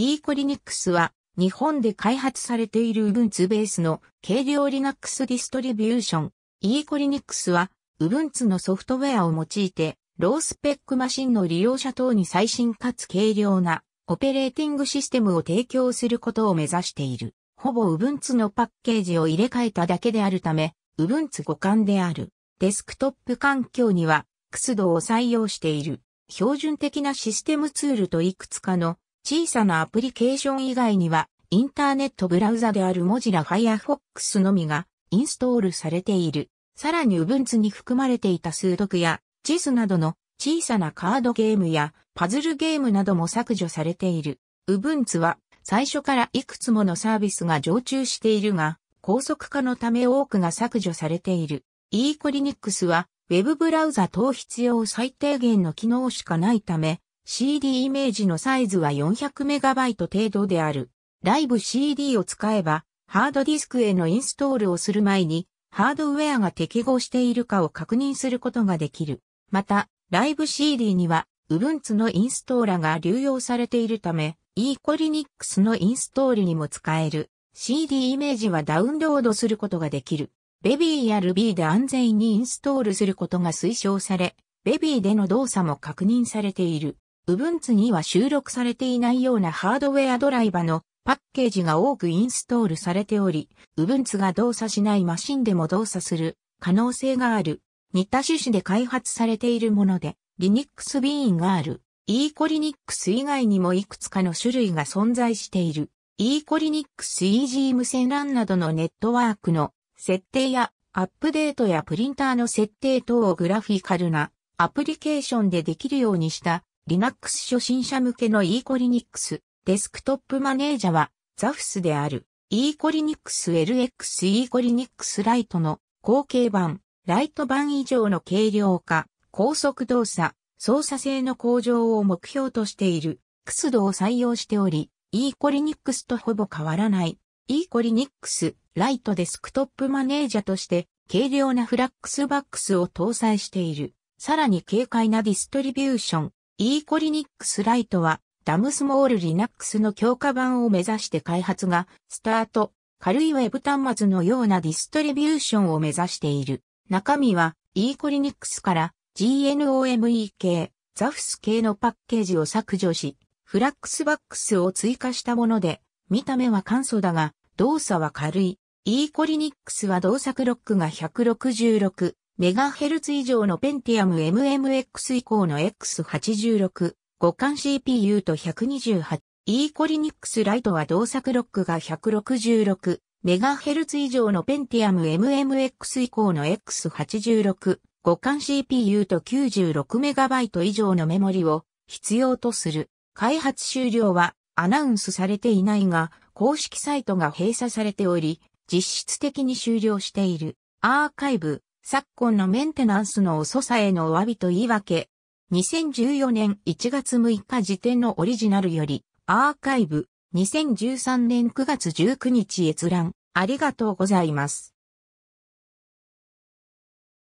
e c コリニックスは日本で開発されている Ubuntu ベースの軽量 Linux ディストリビューション。e c コリニックスは Ubuntu のソフトウェアを用いてロースペックマシンの利用者等に最新かつ軽量なオペレーティングシステムを提供することを目指している。ほぼ Ubuntu のパッケージを入れ替えただけであるため、Ubuntu 互換である。デスクトップ環境には XDO を採用している。標準的なシステムツールといくつかの小さなアプリケーション以外には、インターネットブラウザである文字ら Firefox のみがインストールされている。さらに Ubuntu に含まれていた数読や地図などの小さなカードゲームやパズルゲームなども削除されている。Ubuntu は最初からいくつものサービスが常駐しているが、高速化のため多くが削除されている。e o l i n i x は Web ブラウザ等必要最低限の機能しかないため、CD イメージのサイズは 400MB 程度である。ライブ CD を使えば、ハードディスクへのインストールをする前に、ハードウェアが適合しているかを確認することができる。また、ライブ CD には、Ubuntu のインストーラが流用されているため、ecolinux のインストールにも使える。CD イメージはダウンロードすることができる。ベビーや Ruby で安全にインストールすることが推奨され、ベビーでの動作も確認されている。Ubuntu には収録されていないようなハードウェアドライバのパッケージが多くインストールされており、Ubuntu が動作しないマシンでも動作する可能性がある。似た趣旨で開発されているもので、Linux ビーンがある。e コリニックス以外にもいくつかの種類が存在している。e コリニックス EG 無線 LAN などのネットワークの設定やアップデートやプリンターの設定等をグラフィカルなアプリケーションでできるようにした Linux 初心者向けの e c o l ッ n ス x デスクトップマネージャはザフスである e c o l ッ n ス x LX e c o l ッ n ス x ライトの後継版、ライト版以上の軽量化、高速動作、操作性の向上を目標としている XDO を採用しており、e c o l ッ n ス x とほぼ変わらない e c o l ッ n ス x ライトデスクトップマネージャーとして軽量なフラックスバックスを搭載している。さらに軽快なディストリビューション、イーコリニックスライトはダムスモールリナックスの強化版を目指して開発がスタート、軽いウェブ端末のようなディストリビューションを目指している。中身はイーコリニックスから GNOME 系、ザフス系のパッケージを削除し、フラックスバックスを追加したもので、見た目は簡素だが動作は軽い。イーコリニックスは動作ロックが166、メガヘルツ以上のペンティアム m m x 以降の X86、互換 CPU と 128E コリニックスライトは動作ロックが 166MHz 以上のペンティアム m MMX 以降の X86、互換 CPU と 96MB 以上のメモリを必要とする。開発終了はアナウンスされていないが、公式サイトが閉鎖されており、実質的に終了している。アーカイブ、昨今のメンテナンスの遅さへのお詫びと言い訳。2014年1月6日時点のオリジナルより、アーカイブ、2013年9月19日閲覧、ありがとうございます。